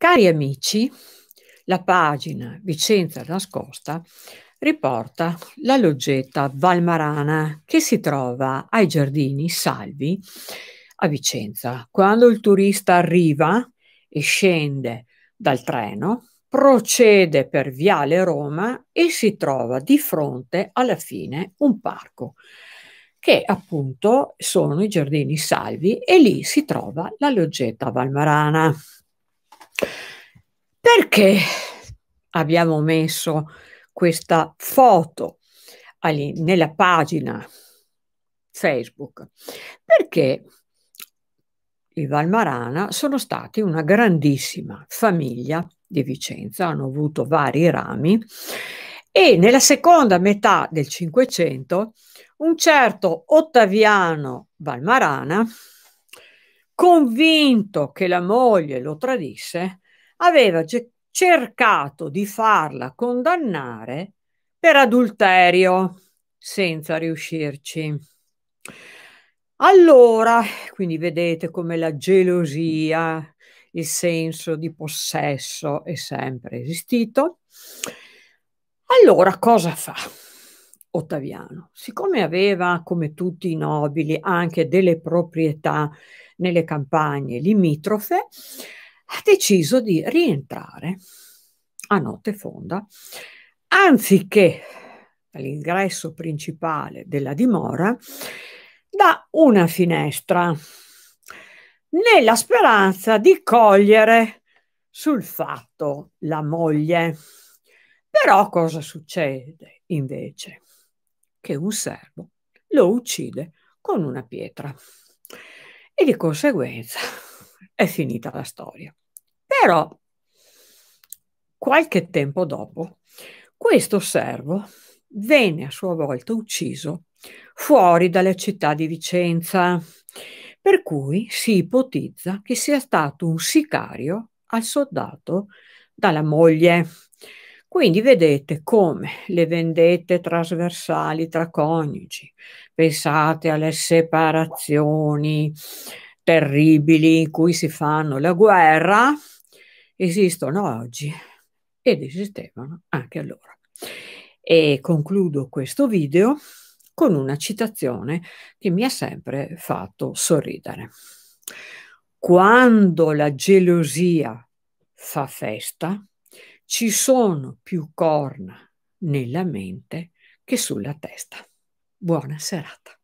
Cari amici, la pagina Vicenza Nascosta riporta la loggetta Valmarana che si trova ai giardini Salvi a Vicenza. Quando il turista arriva e scende dal treno, procede per Viale Roma e si trova di fronte alla fine un parco che appunto sono i giardini Salvi e lì si trova la loggetta Valmarana. Perché abbiamo messo questa foto nella pagina Facebook? Perché i Valmarana sono stati una grandissima famiglia di Vicenza, hanno avuto vari rami e nella seconda metà del Cinquecento un certo Ottaviano Valmarana, convinto che la moglie lo tradisse, aveva cercato di farla condannare per adulterio, senza riuscirci. Allora, quindi vedete come la gelosia, il senso di possesso è sempre esistito. Allora, cosa fa Ottaviano? Siccome aveva, come tutti i nobili, anche delle proprietà nelle campagne limitrofe, ha deciso di rientrare a notte fonda, anziché all'ingresso principale della dimora, da una finestra, nella speranza di cogliere sul fatto la moglie. Però cosa succede invece? Che un servo lo uccide con una pietra e di conseguenza è finita la storia. Però qualche tempo dopo questo servo venne a sua volta ucciso fuori dalla città di Vicenza, per cui si ipotizza che sia stato un sicario al soldato dalla moglie. Quindi vedete come le vendette trasversali tra coniugi, pensate alle separazioni terribili in cui si fanno la guerra, esistono oggi ed esistevano anche allora. E concludo questo video con una citazione che mi ha sempre fatto sorridere. Quando la gelosia fa festa, ci sono più corna nella mente che sulla testa. Buona serata.